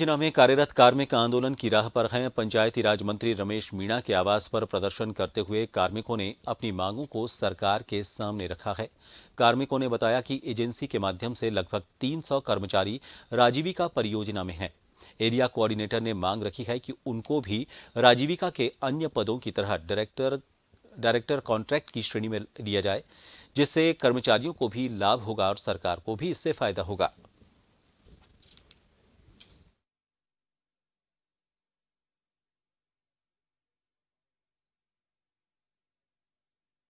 जिना में कार्यरत कार्मिक आंदोलन की राह पर हैं पंचायती राज मंत्री रमेश मीणा के आवास पर प्रदर्शन करते हुए कार्मिकों ने अपनी मांगों को सरकार के सामने रखा है कार्मिकों ने बताया कि एजेंसी के माध्यम से लगभग 300 कर्मचारी राजीविका परियोजना में हैं एरिया कोऑर्डिनेटर ने मांग रखी है कि उनको भी राजीविका के अन्य पदों की तरह डायरेक्टर डायरेक्टर कॉन्ट्रैक्ट की श्रेणी में लिया जाए जिससे कर्मचारियों को भी लाभ होगा और सरकार को भी इससे फायदा होगा